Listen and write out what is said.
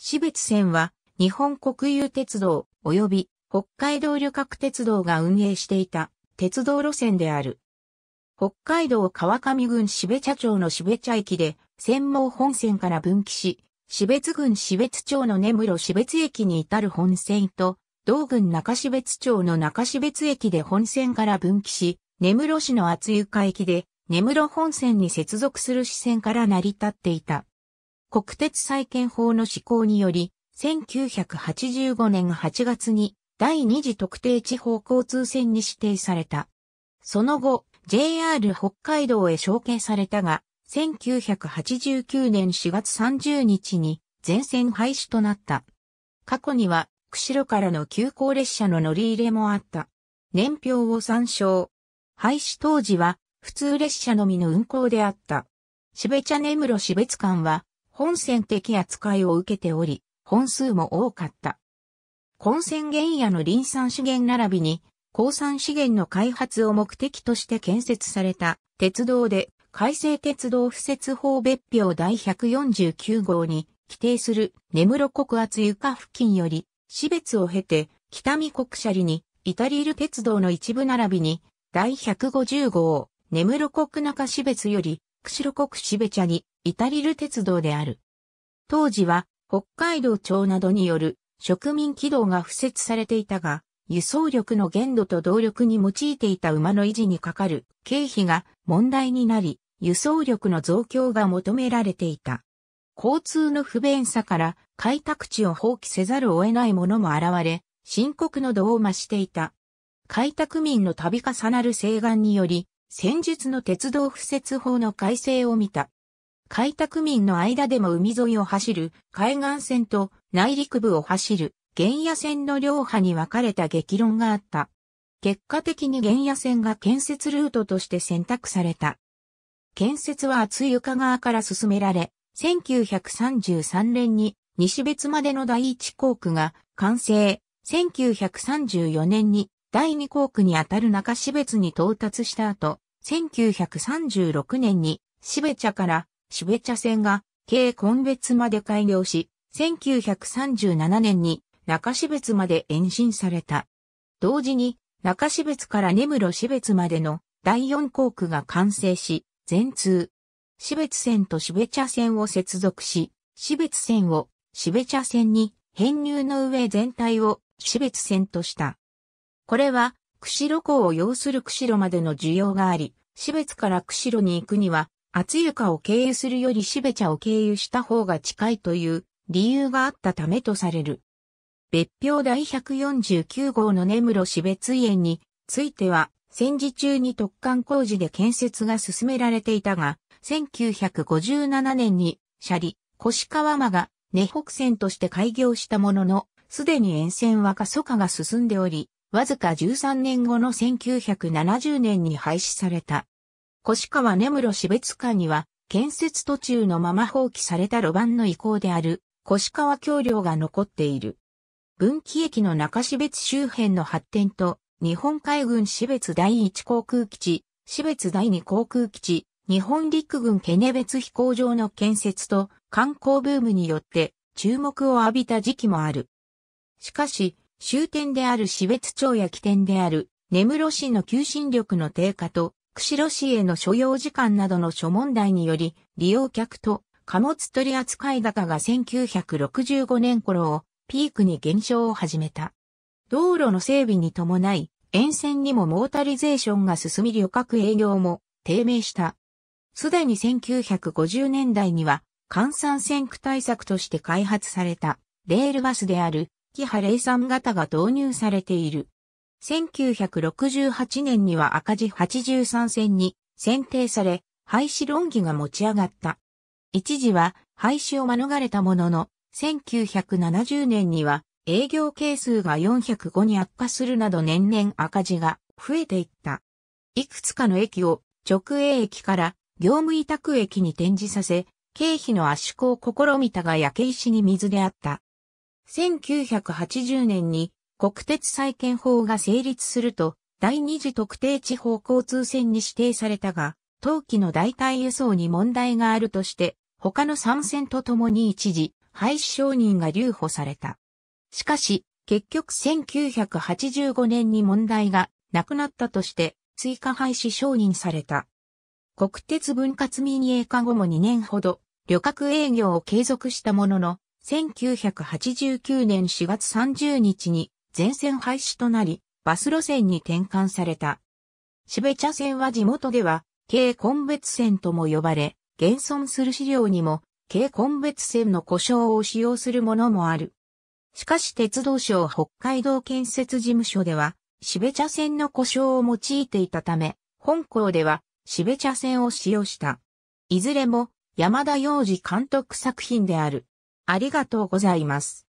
標別線は日本国有鉄道及び北海道旅客鉄道が運営していた鉄道路線である。北海道川上郡標茶町の標茶駅で専門本線から分岐し、標別郡標別町の根室標別駅に至る本線と、同郡中標別町の中標別駅で本線から分岐し、根室市の厚床駅で根室本線に接続する支線から成り立っていた。国鉄再建法の施行により、1985年8月に第二次特定地方交通線に指定された。その後、JR 北海道へ承継されたが、1989年4月30日に全線廃止となった。過去には、釧路からの急行列車の乗り入れもあった。年表を参照。廃止当時は、普通列車のみの運行であった。標茶根室べつ間は、本線的扱いを受けており、本数も多かった。本線原野の林産資源並びに、鉱産資源の開発を目的として建設された鉄道で、改正鉄道不設法別表第149号に規定する根室国厚床付近より、死別を経て、北見国舎里に、イタリール鉄道の一部並びに、第150号、根室国中死別より、釧路国シベに至りる鉄道である。当時は北海道庁などによる植民軌道が付設されていたが、輸送力の限度と動力に用いていた馬の維持にかかる経費が問題になり、輸送力の増強が求められていた。交通の不便さから開拓地を放棄せざるを得ないものも現れ、深刻の度を増していた。開拓民の度重なる請願により、戦術の鉄道敷設法の改正を見た。開拓民の間でも海沿いを走る海岸線と内陸部を走る原野線の両派に分かれた激論があった。結果的に原野線が建設ルートとして選択された。建設は厚い床側から進められ、1933年に西別までの第一航区が完成、1934年に第二航区にあたる中標津に到達した後、1936年に標茶から標茶線が京根別まで改良し、1937年に中標津まで延伸された。同時に中標津から根室標津までの第四航区が完成し、全通。標津線と標茶線を接続し、標津線を標茶線に編入の上全体を標津線とした。これは、釧路港を要する釧路までの需要があり、市別から釧路に行くには、厚床を経由するより標茶を経由した方が近いという理由があったためとされる。別表第149号の根室市別園については、戦時中に特貫工事で建設が進められていたが、1957年に、シコシ越川間が、根北線として開業したものの、すでに沿線は過疎化が進んでおり、わずか13年後の1970年に廃止された。越川根室市別館には、建設途中のまま放棄された路盤の遺構である、越川橋梁が残っている。分岐駅の中市別周辺の発展と、日本海軍市別第1航空基地、市別第2航空基地、日本陸軍ケネベツ飛行場の建設と観光ブームによって注目を浴びた時期もある。しかし、終点である死別町や起点である根室市の求心力の低下と釧路市への所要時間などの諸問題により利用客と貨物取扱い高が1965年頃をピークに減少を始めた。道路の整備に伴い沿線にもモータリゼーションが進み旅客営業も低迷した。すでに1950年代には、換算線区対策として開発されたレールバスであるキハレイ型が導入されている。1968年には赤字83線に選定され、廃止論議が持ち上がった。一時は廃止を免れたものの、1970年には営業係数が405に悪化するなど年々赤字が増えていった。いくつかの駅を直営駅から業務委託駅に転示させ、経費の圧縮を試みたが焼け石に水であった。1980年に国鉄再建法が成立すると、第二次特定地方交通線に指定されたが、当期の代替輸送に問題があるとして、他の参戦とともに一時、廃止承認が留保された。しかし、結局1985年に問題がなくなったとして、追加廃止承認された。国鉄分割民営化後も2年ほど、旅客営業を継続したものの、1989年4月30日に全線廃止となり、バス路線に転換された。標茶線は地元では、軽根別線とも呼ばれ、現存する資料にも、軽根別線の故障を使用するものもある。しかし鉄道省北海道建設事務所では、標茶線の故障を用いていたため、本校では標茶線を使用した。いずれも山田洋次監督作品である。ありがとうございます。